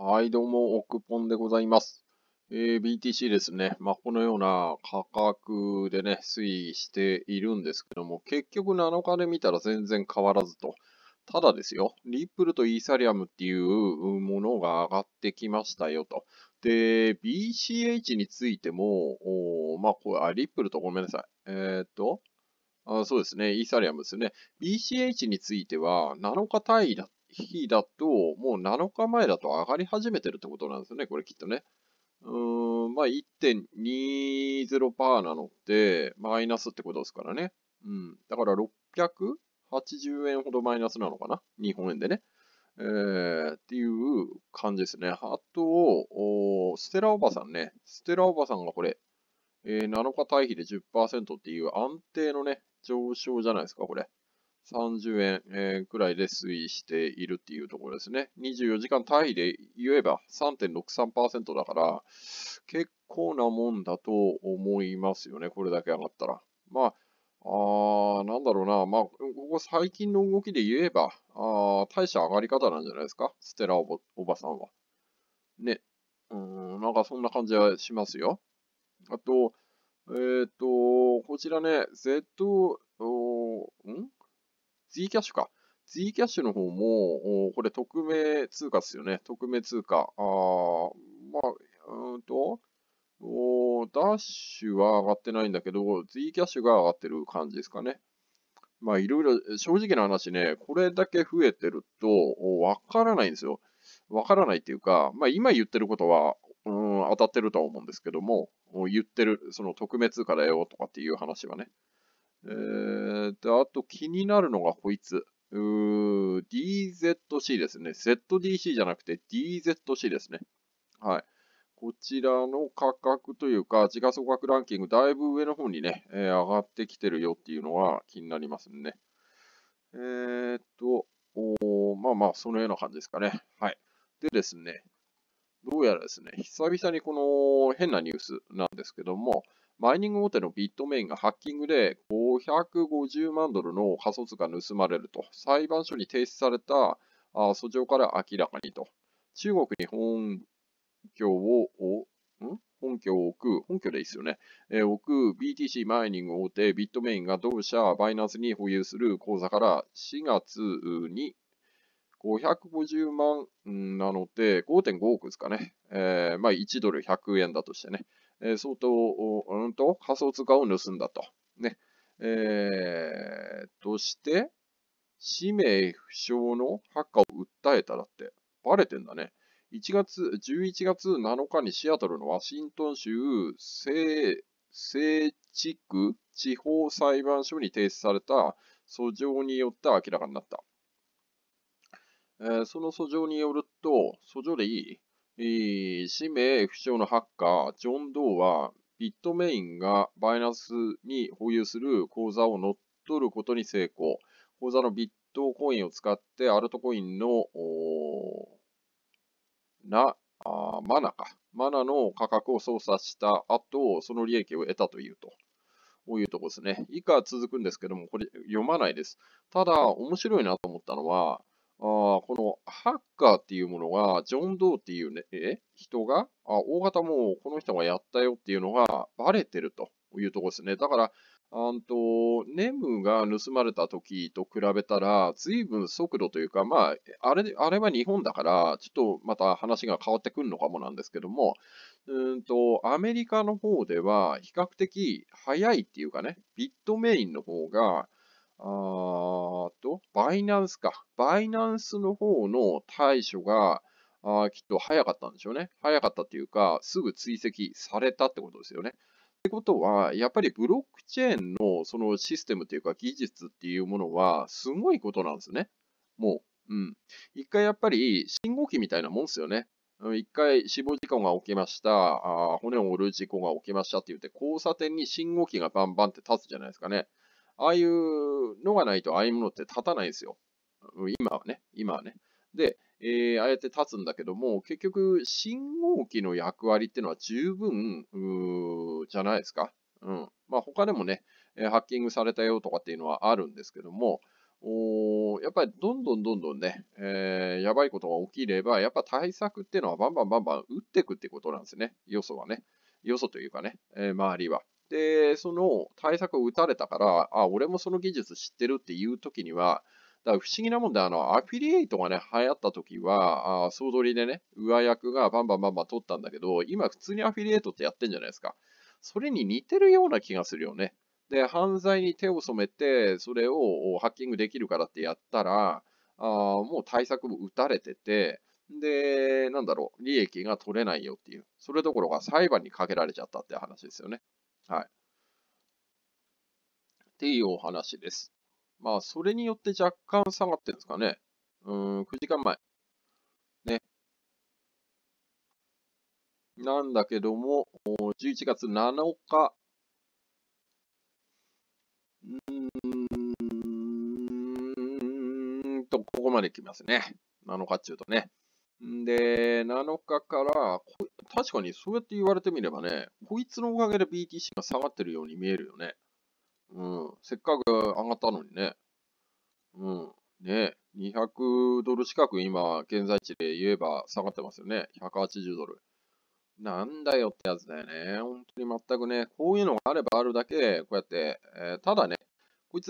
はい、どうも、オクポンでございます。えー、BTC ですね。まあ、このような価格でね、推移しているんですけども、結局7日で見たら全然変わらずと。ただですよ、リップルとイーサリアムっていうものが上がってきましたよと。で、BCH についても、おまあ、これ、あ、リップルとごめんなさい。えー、っと、あそうですね、イーサリアムですね。BCH については7日単位だっ日だと、もう7日前だと上がり始めてるってことなんですよね、これきっとね。うーん、まあ1.20%なので、マイナスってことですからね。うん。だから680円ほどマイナスなのかな日本円でね。えー、っていう感じですね。あと、おステラおばさんね。ステラおばさんがこれ、えー、7日対比で10%っていう安定のね、上昇じゃないですか、これ。30円、えくらいで推移しているっていうところですね。24時間単位で言えば3.63%だから、結構なもんだと思いますよね、これだけ上がったら。まあ、あなんだろうな、まあ、ここ最近の動きで言えば、あ大した上がり方なんじゃないですか、ステラおばさんは。ね、うん、なんかそんな感じはしますよ。あと、えっ、ー、と、こちらね、Z、おんツイキャッシュか。ツイキャッシュの方も、これ、匿名通貨ですよね。匿名通貨。あまあ、うんと、ダッシュは上がってないんだけど、ツイキャッシュが上がってる感じですかね。まあ、いろいろ、正直な話ね、これだけ増えてると、わからないんですよ。わからないっていうか、まあ、今言ってることは、うん、当たってるとは思うんですけども、言ってる、その匿名通貨だよとかっていう話はね。えー、あと気になるのがこいつ。うー、DZC ですね。ZDC じゃなくて DZC ですね。はい。こちらの価格というか、時価総額ランキング、だいぶ上の方にね、えー、上がってきてるよっていうのは気になりますね。えー、っと、おまあまあ、そのような感じですかね。はい。でですね、どうやらですね、久々にこの変なニュースなんですけども、マイニング大手のビットメインがハッキングで550万ドルの仮想通貨盗まれると、裁判所に提出された訴状から明らかにと、中国に本拠を、ん本拠を置く、本拠でいいですよね、えー、置く BTC マイニング大手ビットメインが同社バイナンスに保有する口座から4月に550万なので5.5億ですかね、えー、まあ1ドル100円だとしてね、え相当、うんと、仮想通貨を盗んだと。ね。えー、として、氏名不詳のハッカーを訴えただって、バレてんだね。1月、11月7日にシアトルのワシントン州西、西地区地方裁判所に提出された訴状によって明らかになった。えー、その訴状によると、訴状でいいえー、氏名不詳のハッカー、ジョン・ドーは、ビットメインがバイナンスに保有する口座を乗っ取ることに成功。口座のビットコインを使ってアルトコインの、な、あマナか。マナの価格を操作した後、その利益を得たというと。こういうとこですね。以下続くんですけども、これ読まないです。ただ、面白いなと思ったのは、あこのハッカーっていうものが、ジョン・ドーっていうね、え人が、あ大型もこの人がやったよっていうのがバレてるというところですね。だから、あんとネムが盗まれた時と比べたら、随分速度というか、まあ、あれあれは日本だから、ちょっとまた話が変わってくるのかもなんですけども、うんとアメリカの方では比較的早いっていうかね、ビットメインの方が、あーと、バイナンスか。バイナンスの方の対処が、あきっと早かったんでしょうね。早かったっていうか、すぐ追跡されたってことですよね。ってことは、やっぱりブロックチェーンのそのシステムというか技術っていうものは、すごいことなんですね。もう、うん。一回やっぱり信号機みたいなもんですよね。一回死亡事故が起きましたあ、骨を折る事故が起きましたって言って、交差点に信号機がバンバンって立つじゃないですかね。ああいうのがないと、ああいうものって立たないんですよ。今はね、今はね。で、えー、ああやって立つんだけども、結局、信号機の役割っていうのは十分じゃないですか。うん。まあ、他でもね、ハッキングされたよとかっていうのはあるんですけども、おやっぱりどんどんどんどんね、えー、やばいことが起きれば、やっぱ対策っていうのはバンバンバンバン打っていくってことなんですね。よそはね。よそというかね、えー、周りは。で、その対策を打たれたから、あ、俺もその技術知ってるっていう時には、だから不思議なもんで、あの、アフィリエイトがね、流行った時は、あ総取りでね、上役がバンバンバンバン取ったんだけど、今普通にアフィリエイトってやってんじゃないですか。それに似てるような気がするよね。で、犯罪に手を染めて、それをハッキングできるからってやったら、あもう対策も打たれてて、で、なんだろう、利益が取れないよっていう。それどころか裁判にかけられちゃったって話ですよね。はい。っていうお話です。まあ、それによって若干下がってるんですかね。うん、9時間前。ね。なんだけども、11月7日、うんと、ここまで来ますね。7日っていうとね。で、7日から、確かにそうやって言われてみればね、こいつのおかげで BTC が下がってるように見えるよね。うん。せっかく上がったのにね。うん。ね200ドル近く今、現在地で言えば下がってますよね。180ドル。なんだよってやつだよね。本当に全くね、こういうのがあればあるだけ、こうやって、えー、ただね、こいつ、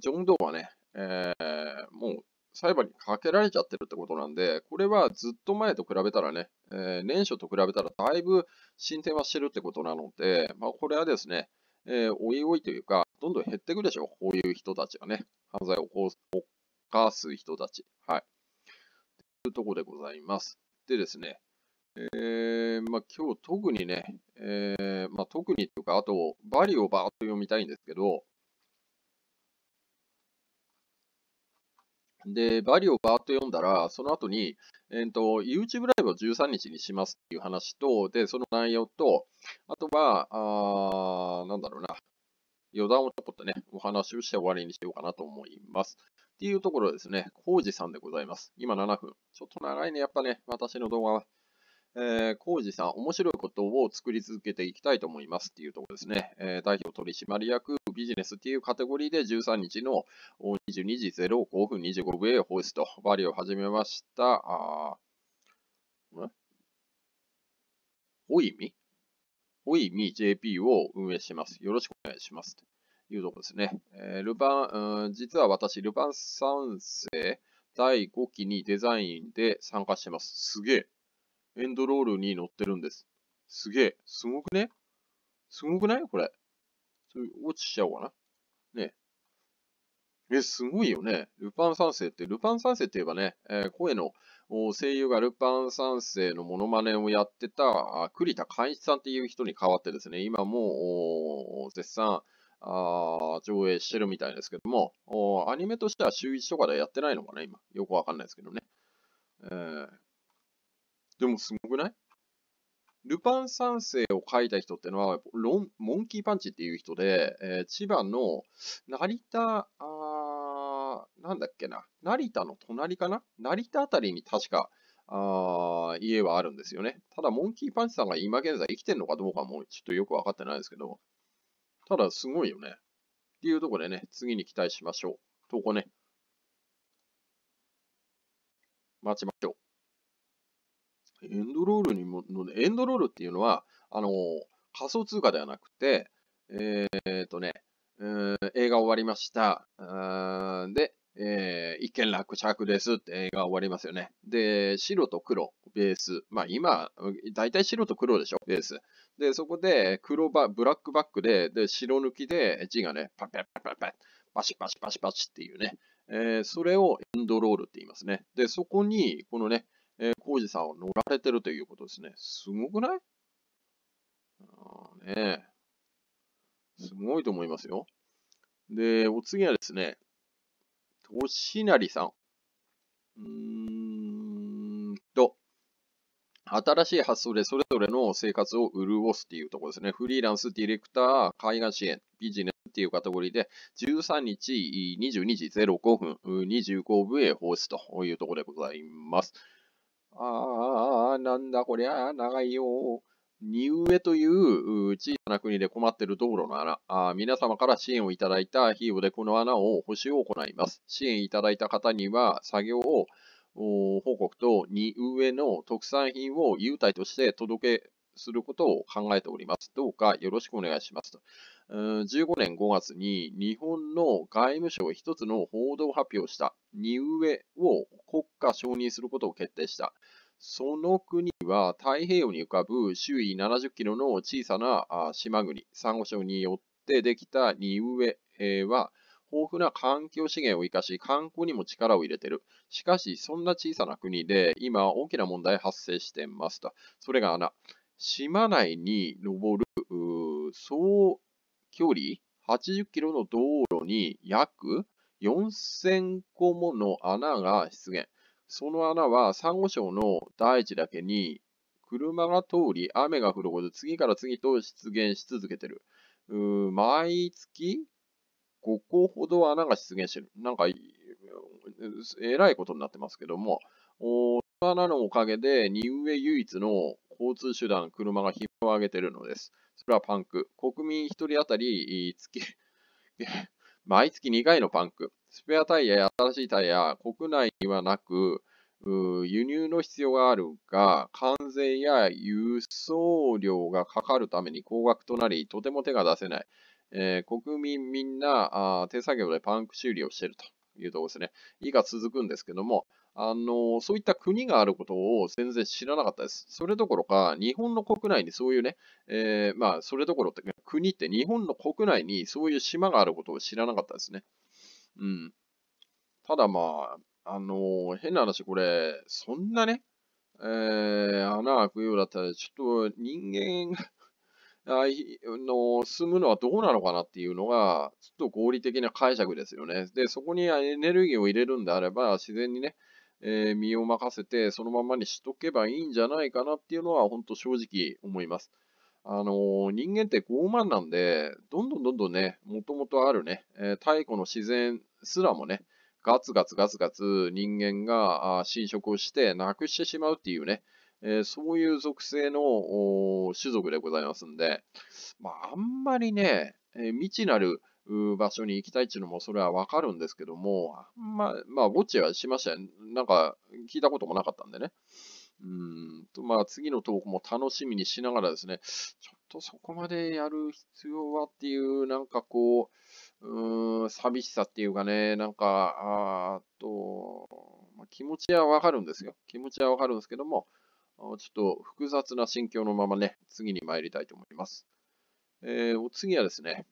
ジョン・ドーはね、えー、もう裁判にかけられちゃってるってことなんで、これはずっと前と比べたらね、えー、年初と比べたらだいぶ進展はしてるってことなので、まあ、これはですね、えー、おいおいというか、どんどん減っていくでしょう。こういう人たちがね、犯罪を犯す人たち。はい。というところでございます。でですね、えー、まあ、今日特にね、えー、まあ、特にというか、あと、バリをバーッと読みたいんですけど、で、バリをバーっと読んだら、その後に、えっ、ー、と、YouTube ライブを13日にしますっていう話と、で、その内容と、あとは、あなんだろうな、余談をちょこっとね、お話をして終わりにしようかなと思います。っていうところですね、コウジさんでございます。今7分。ちょっと長いね、やっぱね、私の動画は。えー、浩二さん、面白いことを作り続けていきたいと思いますっていうところですね。えー、代表取締役ビジネスっていうカテゴリーで13日の22時05分25分へ放出と、バリを始めました。あんおいみおいみ JP を運営します。よろしくお願いします。というところですね。えー、ルパン、うん、実は私、ルパン三世第5期にデザインで参加してます。すげえ。エンドロールに載ってるんです。すげえ。すごくねすごくないこれ。それ落ちちゃおうかな。ねえ。え、すごいよね。ルパン三世って、ルパン三世って言えばね、えー、声の声優がルパン三世のモノマネをやってた栗田寛一さんっていう人に代わってですね、今も絶賛あ上映してるみたいですけども、アニメとしては週1とかでやってないのかな、今。よくわかんないですけどね。えーでもすごくないルパン三世を書いた人ってのは、ロンモンキーパンチっていう人で、えー、千葉の成田、あなんだっけな、成田の隣かな成田あたりに確か、あ家はあるんですよね。ただ、モンキーパンチさんが今現在生きてるのかどうかもちょっとよくわかってないですけど、ただ、すごいよね。っていうところでね、次に期待しましょう。投稿ね。待ちましょう。エンドロールにも、エンドロールっていうのは、あの、仮想通貨ではなくて、えー、っとね、映画終わりました。で、えー、一件落着ですって映画終わりますよね。で、白と黒、ベース。まあ今、大体白と黒でしょ、ベース。で、そこで黒バ、ブラックバックで、で、白抜きで字がね、パッパッパッパッパッ、パシパシパシパシっていうね、えー、それをエンドロールって言いますね。で、そこに、このね、えー、コウジさんを乗られてるということですね。すごくないあねすごいと思いますよ。で、お次はですね、としなりさん。うーんと、新しい発想でそれぞれの生活を潤すっていうところですね。フリーランス、ディレクター、海外支援、ビジネスっていうカテゴリーで、13日22時05分、25部へ放出というところでございます。ああ、なんだこりゃ、長いよ。ニウエという小さな国で困っている道路の穴あ、皆様から支援をいただいた費用でこの穴を補修を行います。支援いただいた方には作業を報告とニウエの特産品を優待として届けすることを考えております。どうかよろしくお願いしますと。15年5月に日本の外務省一つの報道発表した荷上えを国家承認することを決定した。その国は太平洋に浮かぶ周囲70キロの小さな島国、サンゴ礁によってできた荷上えは豊富な環境資源を生かし観光にも力を入れている。しかし、そんな小さな国で今大きな問題発生してますと。それが穴。島内に登る、総距離80キロの道路に約4000個もの穴が出現。その穴はサンゴ礁の大地だけに車が通り雨が降るほど次から次と出現し続けてる。うー毎月5個ほど穴が出現してる。なんか、えらいことになってますけども、穴のおかげで、ニウエ唯一の交通手段、車が悲鳴を上げているのです。それはパンク。国民1人当たり月 毎月2回のパンク。スペアタイヤや新しいタイヤ、国内にはなく、輸入の必要があるが、関税や輸送量がかかるために高額となり、とても手が出せない。えー、国民みんなあ手作業でパンク修理をしているというところですね。以下続くんですけども、あの、そういった国があることを全然知らなかったです。それどころか、日本の国内にそういうね、えー、まあ、それどころって、国って日本の国内にそういう島があることを知らなかったですね。うん。ただまあ、あの、変な話、これ、そんなね、えー、穴開くようだったら、ちょっと人間が あの進むのはどうなのかなっていうのが、ちょっと合理的な解釈ですよね。で、そこにエネルギーを入れるんであれば、自然にね、えー、身を任せてそのままにしとけばいいんじゃないかなっていうのは本当正直思います。あのー、人間って傲慢なんで、どんどんどんどんね、もともとあるね、えー、太古の自然すらもね、ガツガツガツガツ人間が侵食をしてなくしてしまうっていうね、えー、そういう属性の種族でございますんで、まあ、あんまりね、え未知なる場所に行きたいっていうのもそれはわかるんですけども、まあ、まあ、ぼっちはしましたよ。なんか聞いたこともなかったんでね。うんと、まあ次のトークも楽しみにしながらですね、ちょっとそこまでやる必要はっていう、なんかこう、うん、寂しさっていうかね、なんか、あと、まあ、気持ちはわかるんですよ。気持ちはわかるんですけども、ちょっと複雑な心境のままね、次に参りたいと思います。えー、お次はですね、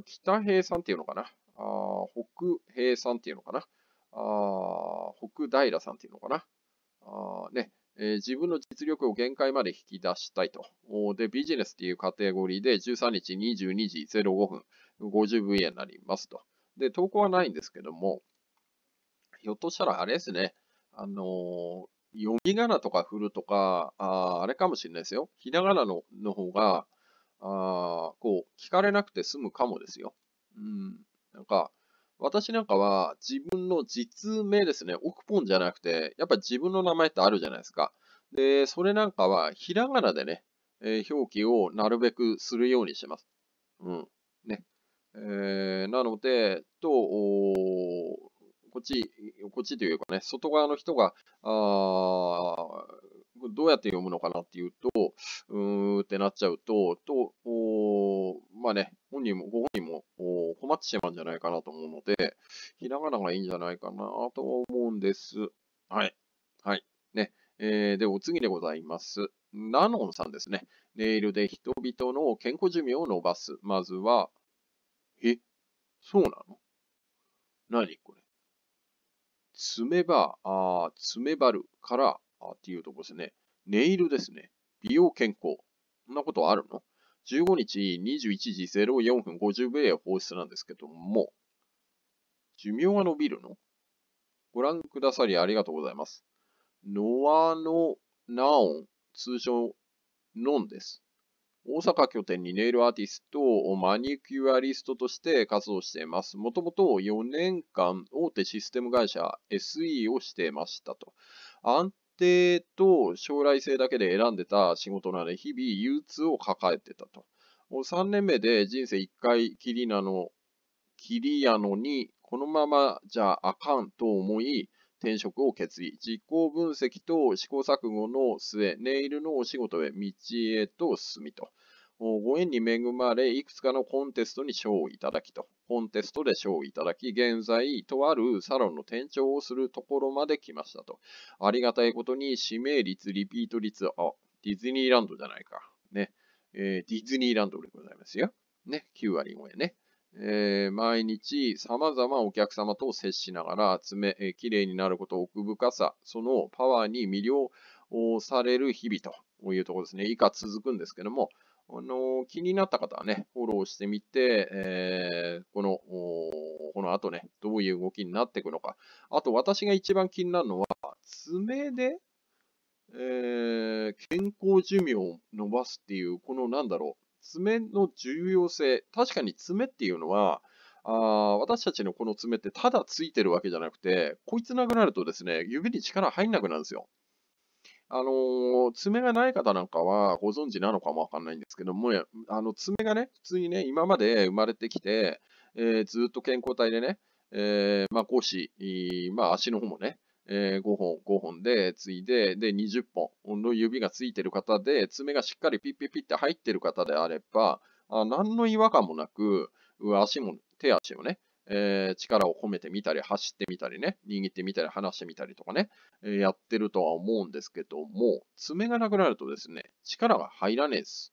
北平さんっていうのかな。あ北平さんっていうのかな。あ北平さんっていうのかな。あねえー、自分の実力を限界まで引き出したいと。で、ビジネスっていうカテゴリーで13日22時05分50分以内になりますと。で、投稿はないんですけども、ひょっとしたらあれですね、あのー、読み仮名とか振るとか、ああれかもしれないですよ。ひらがなのの方が、あこう、聞かれなくて済むかもですよ。うん。なんか、私なんかは自分の実名ですね、オクポンじゃなくて、やっぱ自分の名前ってあるじゃないですか。で、それなんかはひらがなでね、えー、表記をなるべくするようにします。うん。ね。えー、なので、と、こっち、こっちというかね、外側の人が、あどうやって読むのかなっていうと、うーんってなっちゃうと、と、おまあね、本人も、ご本人もお困ってしまうんじゃないかなと思うので、ひらがながいいんじゃないかなと思うんです。はい。はい。ね。えー、で、お次でございます。ナノンさんですね。ネイルで人々の健康寿命を伸ばす。まずは、えそうなの何これ爪ば、あ爪ばるからっていうとこですね。ネイルですね。美容健康。そんなことあるの ?15 日21時04分50米放出なんですけども、寿命が伸びるのご覧くださりありがとうございます。ノアノナオン、通称ノンです。大阪拠点にネイルアーティスト、マニキュアリストとして活動しています。もともと4年間大手システム会社 SE をしていましたと。安定と将来性だけで選んでた仕事なので、日々憂鬱を抱えてたと。もう3年目で人生1回きりなの、きりやのに、このままじゃあかんと思い、転職を決意。実行分析と試行錯誤の末、ネイルのお仕事へ、道へと進みと。ご縁に恵まれ、いくつかのコンテストに賞をいただきと。コンテストで賞をいただき、現在、とあるサロンの店長をするところまで来ましたと。ありがたいことに、指名率、リピート率、あ、ディズニーランドじゃないか。ね。えー、ディズニーランドでございますよ。ね。9割超えね。えー、毎日様々お客様と接しながら集め、えー、綺麗になること奥深さ、そのパワーに魅了される日々というところですね。以下続くんですけども、あの、気になった方はね、フォローしてみて、えー、この、この後ね、どういう動きになっていくのか。あと、私が一番気になるのは、爪で、えー、健康寿命を伸ばすっていう、このなんだろう、爪の重要性。確かに爪っていうのは、あ私たちのこの爪ってただついてるわけじゃなくて、こいつなくなるとですね、指に力入んなくなるんですよ。あのー、爪がない方なんかはご存知なのかもわかんないんですけども、あの爪がね、普通にね、今まで生まれてきて、えー、ずっと健康体でね、えー、まあ、腰、まあ、足の方もね、えー、5本、5本で、ついで、で、20本の指がついてる方で、爪がしっかりピッピッピッって入ってる方であれば、あ何の違和感もなく、足も手足もね、えー、力を込めてみたり、走ってみたりね、握ってみたり、離してみたりとかね、えー、やってるとは思うんですけども、爪がなくなるとですね、力が入らねえです。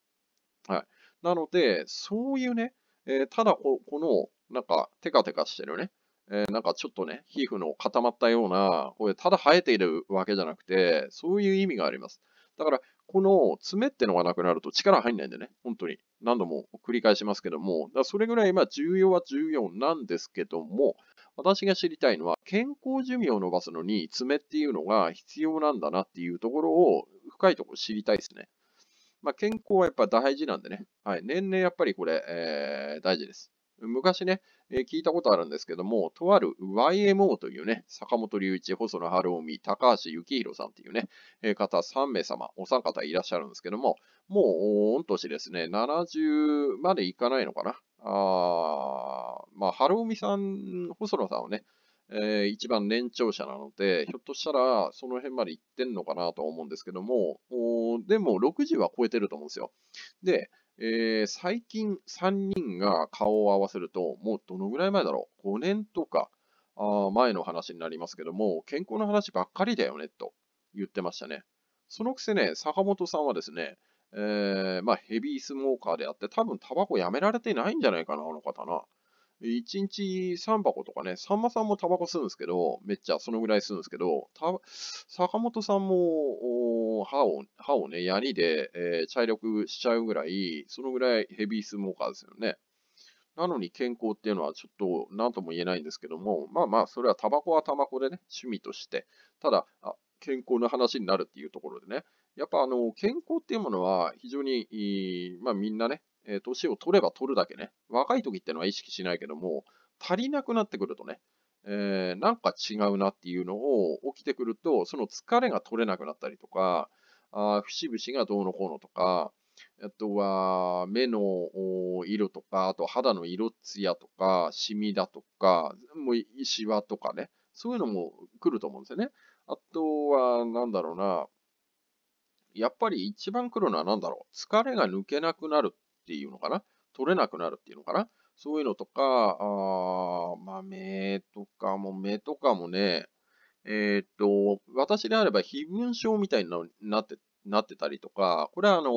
はい。なので、そういうね、えー、ただこ、この、なんか、テカテカしてるね、えー、なんかちょっとね、皮膚の固まったような、これ、ただ生えているわけじゃなくて、そういう意味があります。だから、この爪ってのがなくなると力入んないんでね、本当に。何度も繰り返しますけども、だそれぐらいま重要は重要なんですけども、私が知りたいのは健康寿命を伸ばすのに爪っていうのが必要なんだなっていうところを深いところ知りたいですね。まあ、健康はやっぱ大事なんでね、はい、年々やっぱりこれ、えー、大事です。昔ね、えー、聞いたことあるんですけども、とある YMO というね、坂本隆一、細野晴臣、高橋幸宏さんというね、えー、方3名様、お三方いらっしゃるんですけども、もう、御年ですね、70までいかないのかな。あまあ、晴臣さん、細野さんはね、えー、一番年長者なので、ひょっとしたらその辺まで行ってんのかなと思うんですけども、おでも60は超えてると思うんですよ。で、えー、最近3人が顔を合わせると、もうどのぐらい前だろう ?5 年とかあ前の話になりますけども、健康の話ばっかりだよね、と言ってましたね。そのくせね、坂本さんはですね、えー、まあ、ヘビースモーカーであって、多分タバコやめられてないんじゃないかな、あの方な。1日3箱とかね、さんまさんもタバコ吸うんですけど、めっちゃそのぐらい吸うんですけど、坂本さんも歯を歯をね、槍で、えー、茶力しちゃうぐらい、そのぐらいヘビースモーカーですよね。なのに健康っていうのはちょっと何とも言えないんですけども、まあまあ、それはタバコはタバコでね、趣味として、ただ、あ健康の話になるっていうところでね、やっぱあの健康っていうものは非常に、まあ、みんなね、え年を取れば取るだけね、若い時ってのは意識しないけども、足りなくなってくるとね、えー、なんか違うなっていうのを起きてくると、その疲れが取れなくなったりとか、あ節々がどうのこうのとか、あとは目の色とか、あと肌の色つやとか、シミだとか、もうシワとかね、そういうのも来ると思うんですよね。あとは、なんだろうな、やっぱり一番来るのは何だろう、疲れが抜けなくなるっていうのかな取れなくなるっていうのかなそういうのとか、あまあ、目とかも、目とかもね、えー、っと、私であれば非分症みたいなのになって、なってたりとか、これはあの、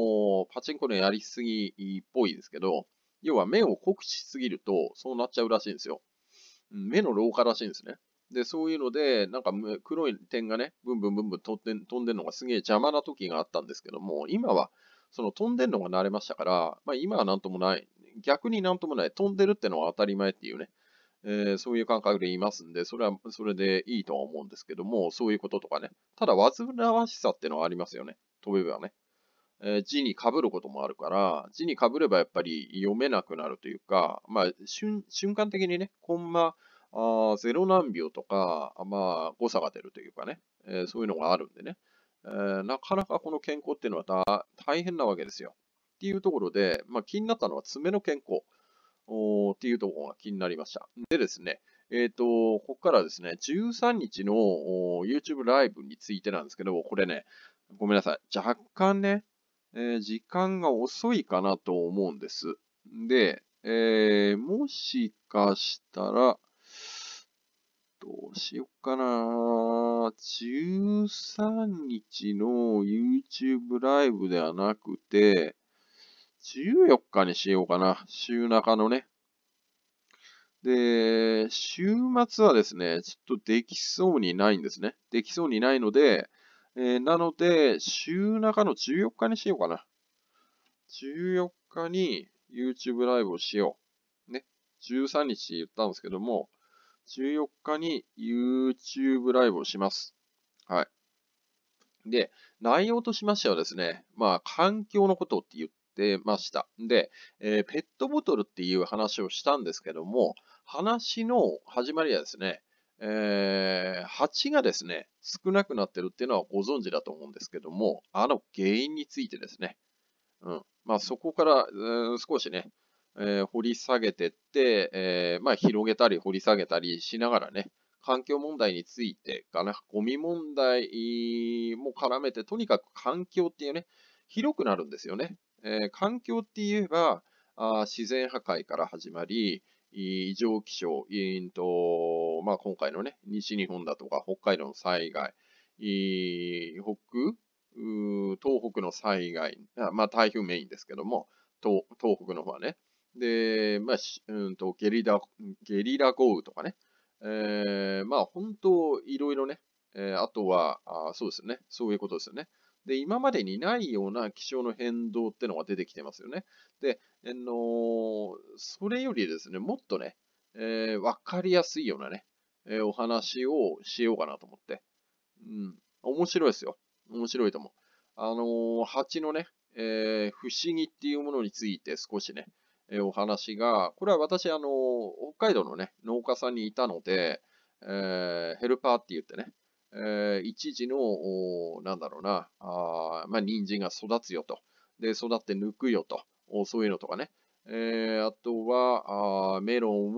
パチンコのやりすぎっぽいですけど、要は目を酷使しすぎると、そうなっちゃうらしいんですよ。目の老化らしいんですね。で、そういうので、なんか黒い点がね、ブンブンブンブン飛んで飛んでるのがすげえ邪魔な時があったんですけども、今はその飛んでるのが慣れましたから、まあ、今はなんともない、逆になんともない、飛んでるってのは当たり前っていうね、えー、そういう感覚でいますんで、それはそれでいいとは思うんですけども、そういうこととかね、ただ煩わしさってのはありますよね、飛べばね。えー、字にかぶることもあるから、字にかぶればやっぱり読めなくなるというか、まあ、瞬間的にね、コンマ、あ0何秒とか、まあ、誤差が出るというかね、えー、そういうのがあるんでね。えなかなかこの健康っていうのは大変なわけですよ。っていうところで、まあ、気になったのは爪の健康っていうところが気になりました。でですね、えっ、ー、と、ここからですね、13日の YouTube ライブについてなんですけど、これね、ごめんなさい、若干ね、えー、時間が遅いかなと思うんです。で、えー、もしかしたら、どうしよっかな13日の YouTube ライブではなくて、14日にしようかな。週中のね。で、週末はですね、ちょっとできそうにないんですね。できそうにないので、えー、なので、週中の14日にしようかな。14日に YouTube ライブをしよう。ね。13日言ったんですけども、14日に YouTube ライブをします。はい。で、内容としましてはですね、まあ、環境のことって言ってました。で、えー、ペットボトルっていう話をしたんですけども、話の始まりはですね、えー、蜂がですね、少なくなってるっていうのはご存知だと思うんですけども、あの原因についてですね、うん。まあ、そこから、うん、少しね、えー、掘り下げてって、えー、まあ、広げたり掘り下げたりしながらね、環境問題についてかな、ゴミ問題も絡めて、とにかく環境っていうね、広くなるんですよね。えー、環境って言えばあ、自然破壊から始まり、異常気象、えーとまあ、今回のね、西日本だとか北海道の災害、えー、北東北の災害、まあ、台風メインですけども、東東北の方はね、で、まあ、うんとゲリラ、ゲリラ豪雨とかね、えー、まあ本当いろいろね、えー、あとはあ、そうですよね、そういうことですよね。で、今までにないような気象の変動ってのが出てきてますよね。で、あ、えのー、それよりですね、もっとね、えー、わかりやすいようなね、えー、お話をしようかなと思って。うん、面白いですよ。面白いと思う。あのー、蜂のね、えー、不思議っていうものについて少しね、えお話が、これは私、あの、北海道のね、農家さんにいたので、えー、ヘルパーって言ってね、えー、一時の、なんだろうな、あまあ、人参が育つよと、で、育って抜くよと、そういうのとかね、えー、あとは、あメロン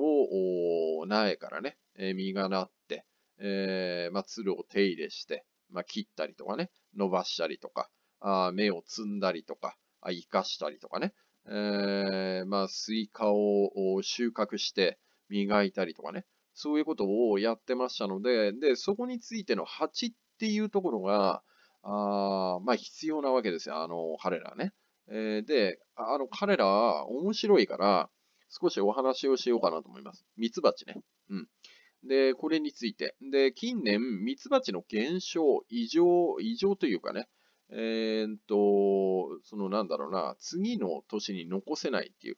を苗からね、え実がなって、えー、まあ、を手入れして、まあ、切ったりとかね、伸ばしたりとか、あ芽を摘んだりとか、あ生かしたりとかね、えまあ、スイカを収穫して磨いたりとかね、そういうことをやってましたので、で、そこについての蜂っていうところが、あまあ、必要なわけですよ、あの、彼らね。えー、で、あの、彼ら、面白いから、少しお話をしようかなと思います。ミツバチね。うん。で、これについて。で、近年、ミツバチの減少、異常、異常というかね、えー、っと、そのなんだろうな、次の年に残せないっていう、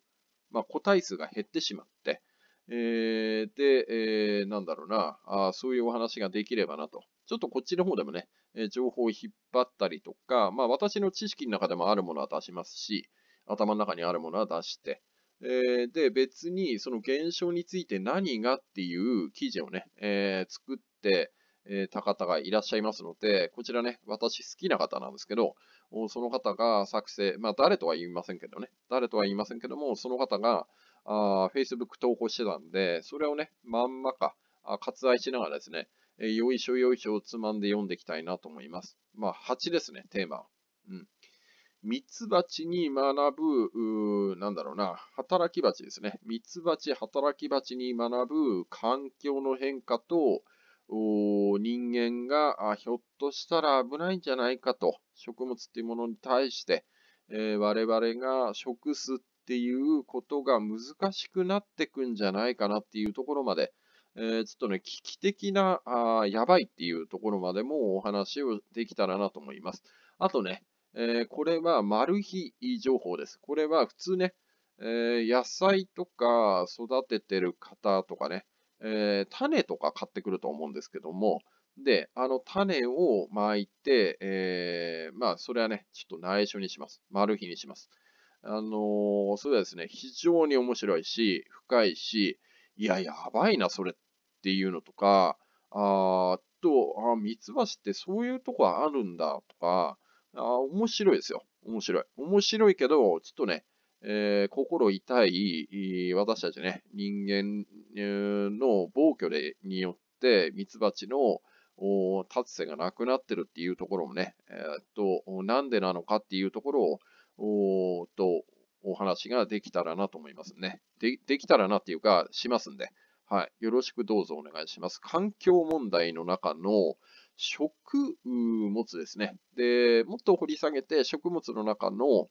まあ、個体数が減ってしまって、えー、で、えー、なんだろうなあ、そういうお話ができればなと。ちょっとこっちの方でもね、え情報を引っ張ったりとか、まあ、私の知識の中でもあるものは出しますし、頭の中にあるものは出して、えで、別にその現象について何がっていう記事をね、え作って、えた方がいらっしゃいますので、こちらね、私好きな方なんですけど、その方が作成、まあ誰とは言いませんけどね、誰とは言いませんけども、その方があ Facebook 投稿してたんで、それをね、まんまか割愛しながらですね、えよいしょよいしょをつまんで読んでいきたいなと思います。まあ8ですね、テーマは。うん。ミツバチに学ぶ、なんだろうな、働き蜂ですね。ミツバチ、働き蜂に学ぶ環境の変化と、人間がひょっとしたら危ないんじゃないかと食物っていうものに対して、えー、我々が食すっていうことが難しくなってくんじゃないかなっていうところまで、えー、ちょっとね危機的なあやばいっていうところまでもお話をできたらなと思います。あとね、えー、これはマル秘情報です。これは普通ね、え野菜とか育ててる方とかね、えー、種とか買ってくると思うんですけども、で、あの種を巻いて、えー、まあ、それはね、ちょっと内緒にします。マル秘にします。あのー、それはですね、非常に面白いし、深いし、いや、やばいな、それっていうのとか、あと、あ、ミツバシってそういうとこあるんだとか、あ面白いですよ。面白い。面白いけど、ちょっとね、えー、心痛い私たちね、人間の暴挙でによって、ミツバチの立つ瀬がなくなってるっていうところもね、えー、っと、なんでなのかっていうところを、おと、お話ができたらなと思いますね。で、できたらなっていうか、しますんで。はい。よろしくどうぞお願いします。環境問題の中の食物ですね。で、もっと掘り下げて、食物の中の、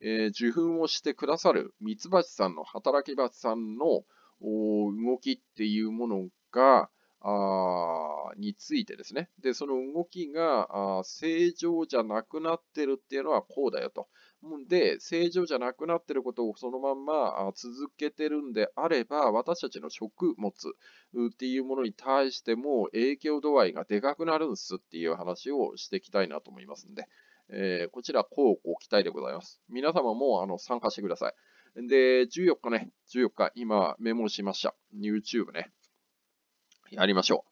えー、受粉をしてくださるミツバチさんの働きバチさんの動きっていうものが、あについてですね。で、その動きがあ正常じゃなくなってるっていうのはこうだよと。で、正常じゃなくなってることをそのまんま続けてるんであれば、私たちの食物っていうものに対しても影響度合いがでかくなるんすっていう話をしていきたいなと思いますんで。えー、こちら、こうご期待でございます。皆様もあの参加してください。で、14日ね、14日、今メモしました。YouTube ね、やりましょ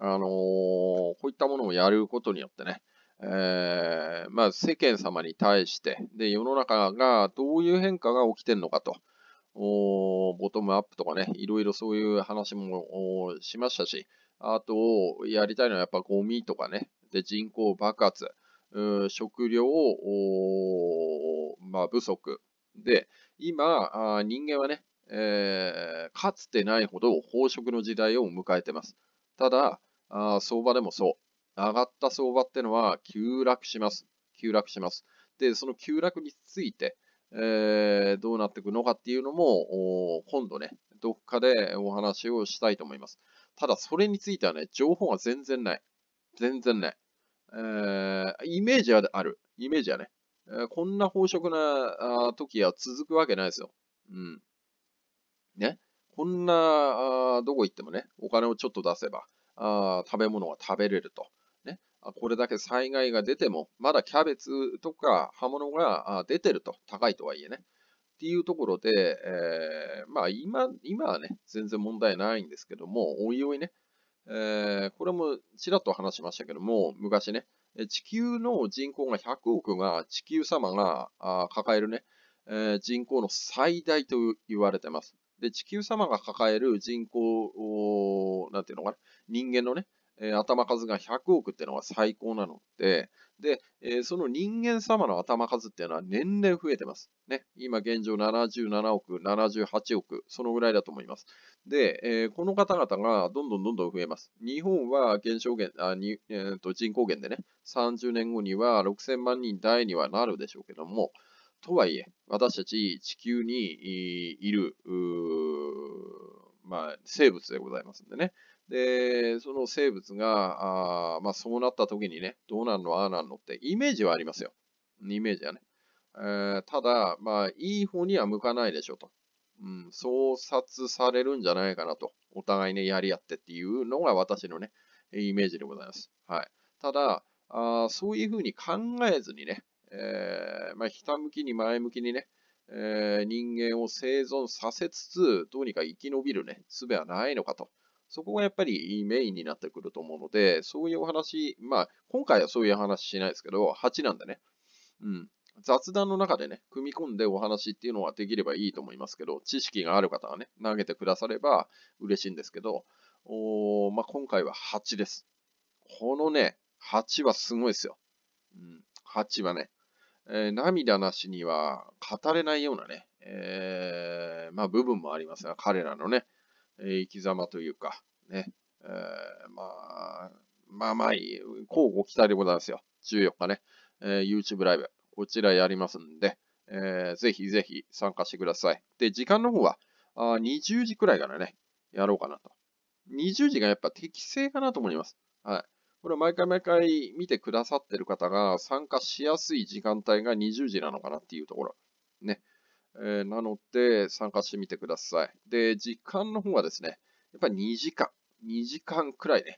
う。あのー、こういったものをやることによってね、えー、まあ、世間様に対して、で、世の中がどういう変化が起きてるのかと、ボトムアップとかね、いろいろそういう話もしましたし、あと、やりたいのはやっぱゴミとかね、で、人口爆発、食料を、まあ、不足。で、今、人間はね、えー、かつてないほど飽食の時代を迎えてます。ただ、あ相場でもそう。上がった相場ってのは急落します。急落します。で、その急落について、えー、どうなっていくのかっていうのも、今度ね、どっかでお話をしたいと思います。ただ、それについてはね、情報が全然ない。全然ない。えー、イメージはある。イメージはね。えー、こんな飽食な時は続くわけないですよ。うん。ね。こんな、あどこ行ってもね、お金をちょっと出せば、あ食べ物は食べれると。ね。これだけ災害が出ても、まだキャベツとか葉物が出てると。高いとはいえね。っていうところで、えー、まあ今、今はね、全然問題ないんですけども、おいおいね、えー、これもちらっと話しましたけども、昔ね、地球の人口が100億が地球様が抱えるね、えー、人口の最大と言われてます。で、地球様が抱える人口を、なんていうのかな、人間のね、えー、頭数が100億っていうのが最高なので、で、えその人間様の頭数っていうのは年々増えてます。ね、今現状77億、78億、そのぐらいだと思います。で、えこの方々がどんどんどんどん増えます。日本は減少減あに、えー、と人口減でね、30年後には6000万人台にはなるでしょうけども、とはいえ、私たち地球にいる、まあ、生物でございますんでね。で、その生物が、あまあ、そうなった時にね、どうなんの、ああなんのってイメージはありますよ。イメージはね。えー、ただ、まあ、いい方には向かないでしょと。うん、創殺されるんじゃないかなと。お互いね、やり合ってっていうのが私のね、イメージでございます。はい。ただ、あそういうふうに考えずにね、えー、まあ、ひたむきに前向きにね、えー、人間を生存させつつ、どうにか生き延びるね、術はないのかと。そこがやっぱりメインになってくると思うので、そういうお話、まあ、今回はそういう話しないですけど、8なんでね、うん、雑談の中でね、組み込んでお話っていうのはできればいいと思いますけど、知識がある方はね、投げてくだされば嬉しいんですけど、おまあ、今回は8です。このね、8はすごいですよ。うん、8はね、えー、涙なしには語れないようなね、えー、まあ、部分もありますが、彼らのね、え生き様というか、ね、えー、まあ、まあまあいい、交互期待でございますよ。14日ね、えー、YouTube ライブ、こちらやりますんで、えー、ぜひぜひ参加してください。で、時間の方は、あ20時くらいからね、やろうかなと。20時がやっぱ適正かなと思います。はい。これ毎回毎回見てくださってる方が参加しやすい時間帯が20時なのかなっていうところ。ね。えー、なので、参加してみてください。で、時間の方はですね、やっぱり2時間、2時間くらいね、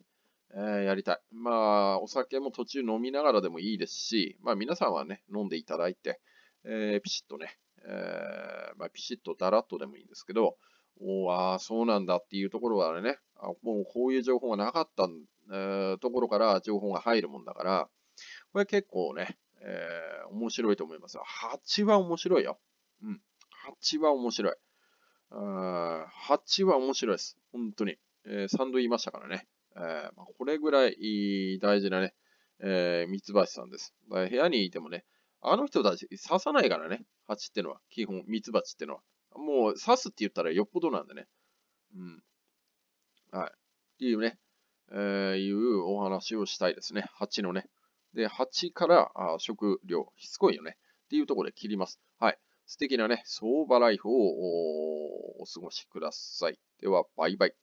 えー、やりたい。まあ、お酒も途中飲みながらでもいいですし、まあ皆さんはね、飲んでいただいて、えー、ピシッとね、えー、まあ、ピシッとだらっとでもいいんですけど、おああ、そうなんだっていうところはね、あもうこういう情報がなかった、えー、ところから情報が入るもんだから、これ結構ね、えー、面白いと思います。蜂は面白いよ。うん。8は面白い。8は面白いです。本当に。えー、3度言いましたからね。えー、まあ、これぐらい大事なね、えー、三橋さんです。部屋にいてもね、あの人たち刺さないからね、蜂ってのは、基本、ミツバチってのは。もう刺すって言ったらよっぽどなんでね。うん。はい。っていうね、えー、いうお話をしたいですね。蜂のね。で、蜂からあ食料、しつこいよね。っていうところで切ります。はい。素敵なね、相場ライフをお過ごしください。では、バイバイ。